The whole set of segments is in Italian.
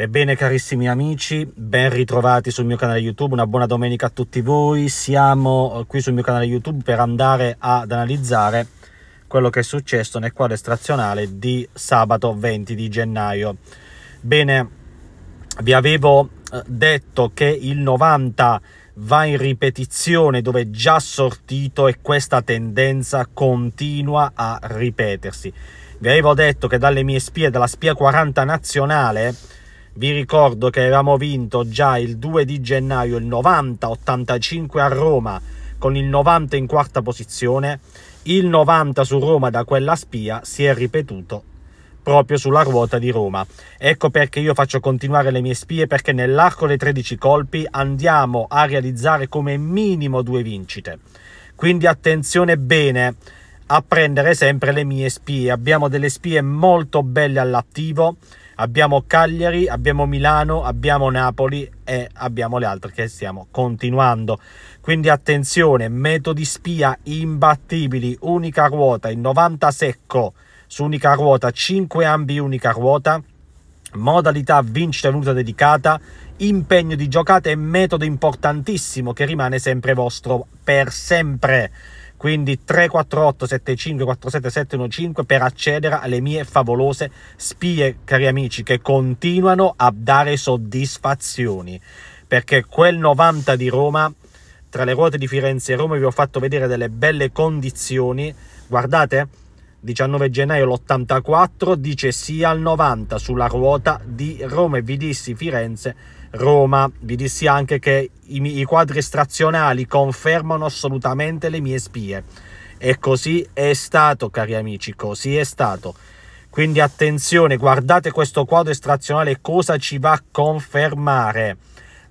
Ebbene carissimi amici, ben ritrovati sul mio canale YouTube, una buona domenica a tutti voi. Siamo eh, qui sul mio canale YouTube per andare ad analizzare quello che è successo nel quadro estrazionale di sabato 20 di gennaio. Bene, vi avevo eh, detto che il 90 va in ripetizione dove è già sortito e questa tendenza continua a ripetersi. Vi avevo detto che dalle mie spie, dalla spia 40 nazionale, vi ricordo che avevamo vinto già il 2 di gennaio il 90-85 a Roma con il 90 in quarta posizione. Il 90 su Roma da quella spia si è ripetuto proprio sulla ruota di Roma. Ecco perché io faccio continuare le mie spie perché nell'arco dei 13 colpi andiamo a realizzare come minimo due vincite. Quindi attenzione bene a prendere sempre le mie spie. Abbiamo delle spie molto belle all'attivo abbiamo Cagliari, abbiamo Milano, abbiamo Napoli e abbiamo le altre che stiamo continuando. Quindi attenzione, metodi spia imbattibili, unica ruota, il 90 secco su unica ruota, 5 ambi unica ruota, modalità vincita e venuta dedicata, impegno di giocata e metodo importantissimo che rimane sempre vostro per sempre quindi 348 75 47 715 per accedere alle mie favolose spie, cari amici, che continuano a dare soddisfazioni, perché quel 90 di Roma, tra le ruote di Firenze e Roma, vi ho fatto vedere delle belle condizioni, guardate, 19 gennaio l'84 dice sì al 90 sulla ruota di Roma e vi dissi Firenze Roma vi dissi anche che i, i quadri strazionali confermano assolutamente le mie spie e così è stato cari amici così è stato quindi attenzione guardate questo quadro estrazionale cosa ci va a confermare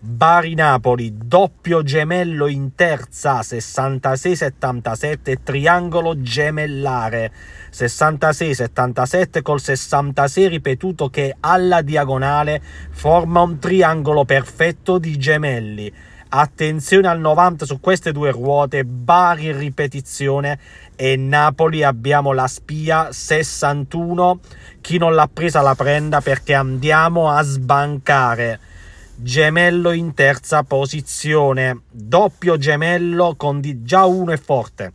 Bari-Napoli, doppio gemello in terza 66-77, triangolo gemellare 66-77 col 66 ripetuto che alla diagonale forma un triangolo perfetto di gemelli. Attenzione al 90 su queste due ruote, Bari in ripetizione e Napoli abbiamo la spia 61. Chi non l'ha presa la prenda perché andiamo a sbancare gemello in terza posizione, doppio gemello con di... già uno è forte,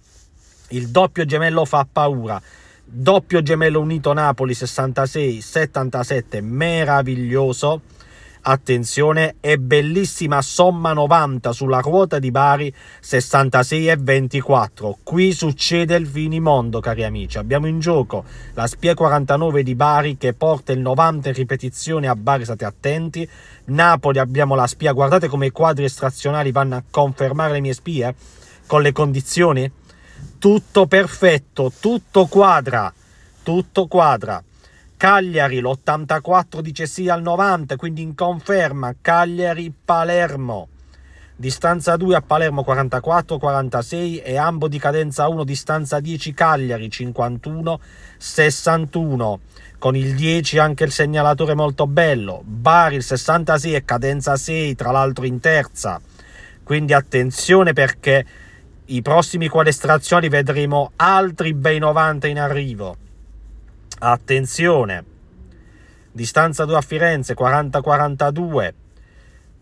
il doppio gemello fa paura, doppio gemello unito Napoli 66-77, meraviglioso, attenzione, e bellissima somma 90 sulla ruota di Bari 66 e 24. Qui succede il finimondo, cari amici. Abbiamo in gioco la spia 49 di Bari che porta il 90 in ripetizione a Bari, state attenti. Napoli abbiamo la spia, guardate come i quadri estrazionali vanno a confermare le mie spie eh, con le condizioni. Tutto perfetto, tutto quadra, tutto quadra. Cagliari l'84 dice sì al 90, quindi in conferma Cagliari-Palermo. Distanza 2 a Palermo 44-46 e Ambo di cadenza 1, distanza 10 Cagliari 51-61. Con il 10 anche il segnalatore molto bello. Bari il 66 e cadenza 6, tra l'altro in terza. Quindi attenzione perché i prossimi qualestrazioni vedremo altri bei 90 in arrivo attenzione, distanza 2 a Firenze 40-42,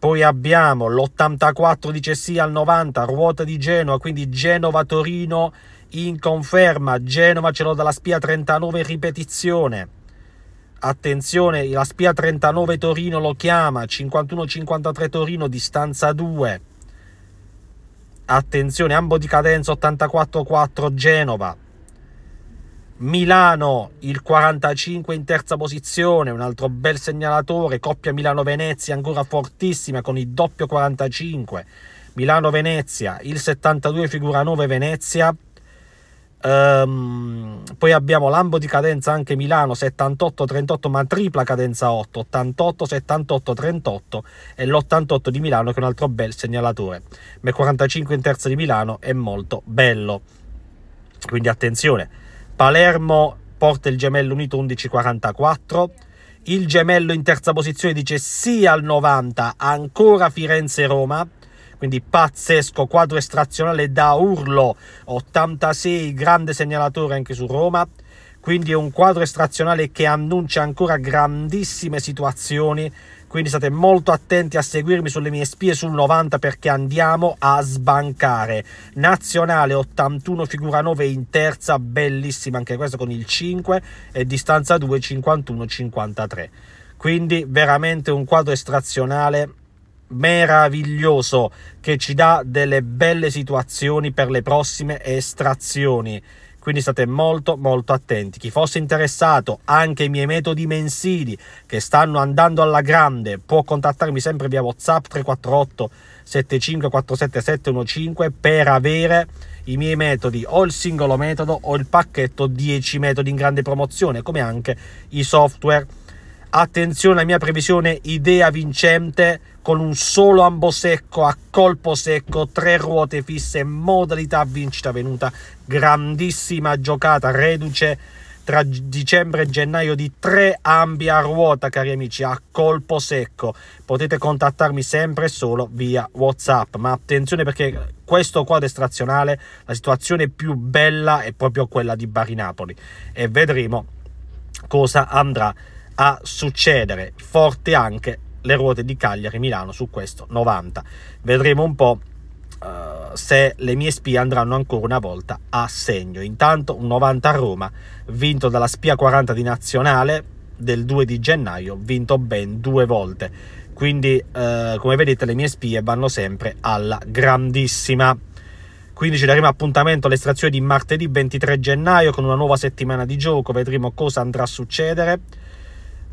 poi abbiamo l'84 di Cessia al 90, ruota di Genova, quindi Genova-Torino in conferma, Genova ce l'ho dalla spia 39 ripetizione, attenzione, la spia 39 Torino lo chiama, 51-53 Torino, distanza 2, attenzione, ambo di cadenza 84-4 Genova, Milano il 45 in terza posizione, un altro bel segnalatore, coppia Milano-Venezia ancora fortissima con il doppio 45, Milano-Venezia, il 72 figura 9 Venezia, um, poi abbiamo lambo di cadenza anche Milano 78-38 ma tripla cadenza 8, 88, 78, 38 e l'88 di Milano che è un altro bel segnalatore, ma il 45 in terza di Milano è molto bello, quindi attenzione Palermo porta il gemello unito 11.44, il gemello in terza posizione dice sì al 90, ancora Firenze-Roma, quindi pazzesco quadro estrazionale da urlo 86 grande segnalatore anche su Roma quindi è un quadro estrazionale che annuncia ancora grandissime situazioni quindi state molto attenti a seguirmi sulle mie spie sul 90 perché andiamo a sbancare nazionale 81 figura 9 in terza bellissima anche questa con il 5 e distanza 2 51 53 quindi veramente un quadro estrazionale meraviglioso che ci dà delle belle situazioni per le prossime estrazioni quindi state molto molto attenti. Chi fosse interessato anche ai miei metodi mensili che stanno andando alla grande può contattarmi sempre via WhatsApp 348 7547715 per avere i miei metodi o il singolo metodo o il pacchetto 10 metodi in grande promozione come anche i software Attenzione alla mia previsione idea vincente con un solo ambo secco a colpo secco, tre ruote fisse, modalità vincita venuta, grandissima giocata reduce tra dicembre e gennaio di tre ambi a ruota, cari amici, a colpo secco. Potete contattarmi sempre e solo via WhatsApp, ma attenzione perché questo quadro estrazionale, la situazione più bella è proprio quella di Bari Napoli e vedremo cosa andrà a succedere. Forte anche le ruote di Cagliari-Milano su questo 90. Vedremo un po' uh, se le mie spie andranno ancora una volta a segno. Intanto un 90 a Roma, vinto dalla spia 40 di Nazionale del 2 di gennaio, vinto ben due volte. Quindi, uh, come vedete, le mie spie vanno sempre alla grandissima. Quindi ci daremo appuntamento all'estrazione di martedì 23 gennaio con una nuova settimana di gioco, vedremo cosa andrà a succedere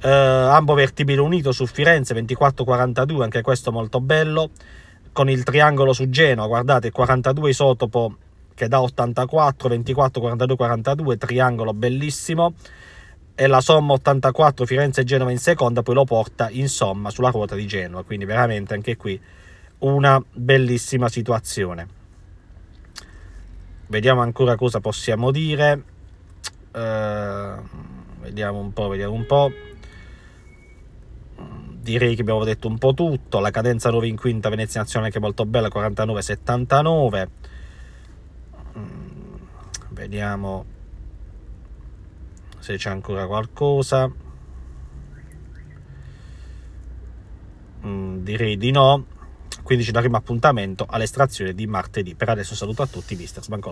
eh, ambo vertibile unito su Firenze 24-42, anche questo molto bello, con il triangolo su Genoa, guardate 42 isotopo che dà 84, 24, 42, 42, triangolo bellissimo e la somma 84 Firenze Genova in seconda poi lo porta insomma sulla ruota di Genova, quindi veramente anche qui una bellissima situazione. Vediamo ancora cosa possiamo dire. Uh, vediamo un po', vediamo un po' direi che abbiamo detto un po' tutto, la cadenza 9 in quinta Venezia Nazionale che è molto bella, 49-79. Mm, vediamo se c'è ancora qualcosa. Mm, direi di no. Quindi ci daremo appuntamento all'estrazione di martedì. Per adesso saluto a tutti, Vistas Bancò.